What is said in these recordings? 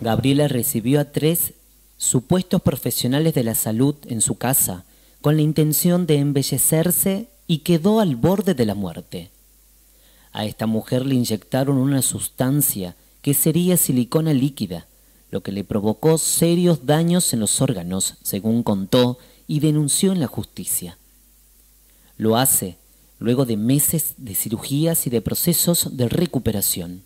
Gabriela recibió a tres supuestos profesionales de la salud en su casa con la intención de embellecerse y quedó al borde de la muerte. A esta mujer le inyectaron una sustancia que sería silicona líquida, lo que le provocó serios daños en los órganos, según contó y denunció en la justicia. Lo hace luego de meses de cirugías y de procesos de recuperación.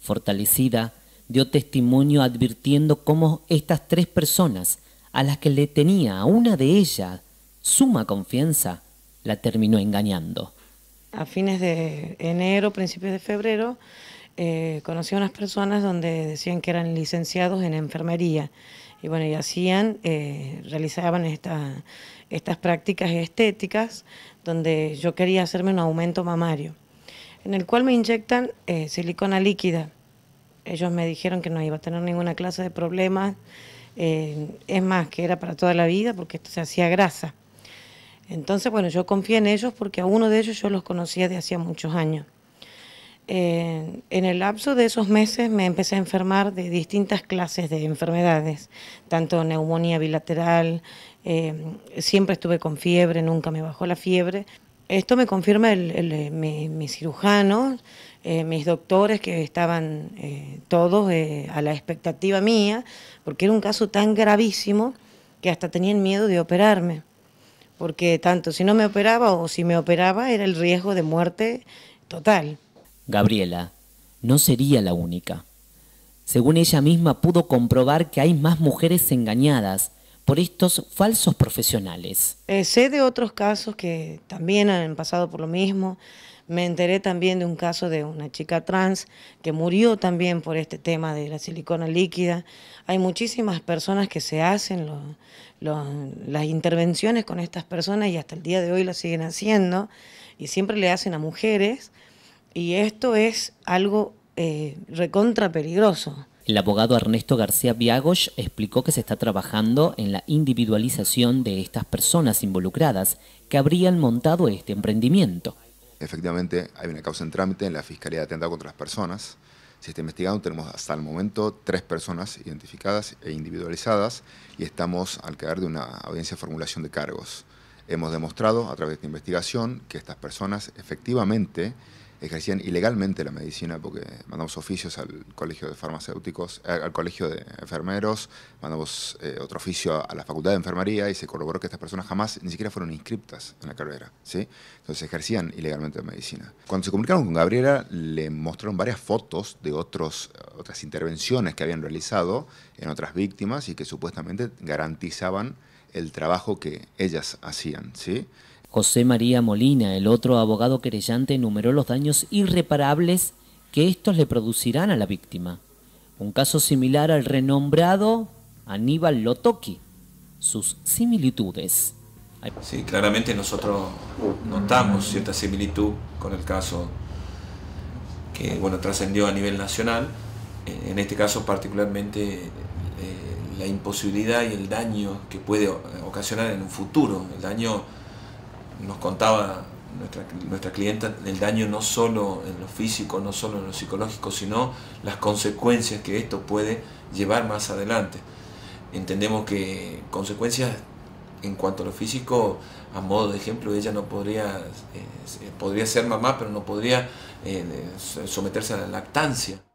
Fortalecida, dio testimonio advirtiendo cómo estas tres personas, a las que le tenía a una de ellas suma confianza, la terminó engañando. A fines de enero, principios de febrero, eh, conocí a unas personas donde decían que eran licenciados en enfermería y bueno, y hacían, eh, realizaban estas prácticas estéticas donde yo quería hacerme un aumento mamario, en el cual me inyectan eh, silicona líquida ellos me dijeron que no iba a tener ninguna clase de problemas. Eh, es más, que era para toda la vida porque esto se hacía grasa. Entonces, bueno, yo confié en ellos porque a uno de ellos yo los conocía de hacía muchos años. Eh, en el lapso de esos meses me empecé a enfermar de distintas clases de enfermedades, tanto neumonía bilateral, eh, siempre estuve con fiebre, nunca me bajó la fiebre. Esto me confirma el, mi cirujano, eh, mis doctores que estaban eh, todos eh, a la expectativa mía, porque era un caso tan gravísimo que hasta tenían miedo de operarme, porque tanto si no me operaba o si me operaba era el riesgo de muerte total. Gabriela no sería la única. Según ella misma pudo comprobar que hay más mujeres engañadas, por estos falsos profesionales. Eh, sé de otros casos que también han pasado por lo mismo. Me enteré también de un caso de una chica trans que murió también por este tema de la silicona líquida. Hay muchísimas personas que se hacen las intervenciones con estas personas y hasta el día de hoy las siguen haciendo y siempre le hacen a mujeres y esto es algo eh, recontra peligroso. El abogado Ernesto García Viagos explicó que se está trabajando en la individualización de estas personas involucradas que habrían montado este emprendimiento. Efectivamente, hay una causa en trámite en la Fiscalía de Atentado contra las Personas. Se está investigando, tenemos hasta el momento tres personas identificadas e individualizadas y estamos al caer de una audiencia de formulación de cargos. Hemos demostrado a través de esta investigación que estas personas efectivamente ejercían ilegalmente la medicina porque mandamos oficios al colegio de farmacéuticos, eh, al colegio de enfermeros, mandamos eh, otro oficio a la facultad de enfermería y se corroboró que estas personas jamás ni siquiera fueron inscriptas en la carrera, ¿sí? Entonces ejercían ilegalmente la medicina. Cuando se comunicaron con Gabriela le mostraron varias fotos de otros, otras intervenciones que habían realizado en otras víctimas y que supuestamente garantizaban el trabajo que ellas hacían, ¿sí? José María Molina, el otro abogado querellante, enumeró los daños irreparables que estos le producirán a la víctima. Un caso similar al renombrado Aníbal Lotoki. Sus similitudes. Sí, claramente nosotros notamos cierta similitud con el caso que bueno, trascendió a nivel nacional. En este caso particularmente eh, la imposibilidad y el daño que puede ocasionar en un futuro, el daño nos contaba nuestra, clienta el daño no solo en lo físico, no solo en lo psicológico, sino las consecuencias que esto puede llevar más adelante. Entendemos que consecuencias en cuanto a lo físico, a modo de ejemplo, ella no podría, eh, podría ser mamá, pero no podría eh, someterse a la lactancia.